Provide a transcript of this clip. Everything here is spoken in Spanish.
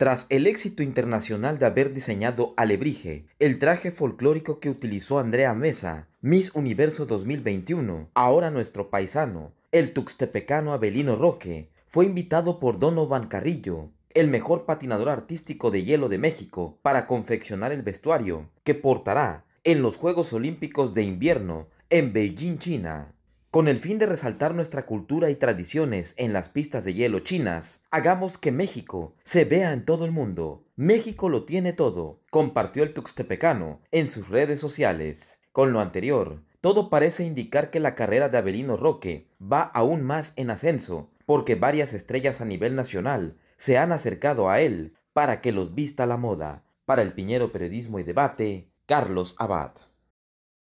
Tras el éxito internacional de haber diseñado Alebrije, el traje folclórico que utilizó Andrea Mesa, Miss Universo 2021, ahora nuestro paisano, el tuxtepecano Abelino Roque, fue invitado por Donovan Carrillo, el mejor patinador artístico de hielo de México, para confeccionar el vestuario que portará en los Juegos Olímpicos de Invierno en Beijing, China. Con el fin de resaltar nuestra cultura y tradiciones en las pistas de hielo chinas, hagamos que México se vea en todo el mundo. México lo tiene todo, compartió el tuxtepecano en sus redes sociales. Con lo anterior, todo parece indicar que la carrera de Avelino Roque va aún más en ascenso, porque varias estrellas a nivel nacional se han acercado a él para que los vista la moda. Para el Piñero Periodismo y Debate, Carlos Abad.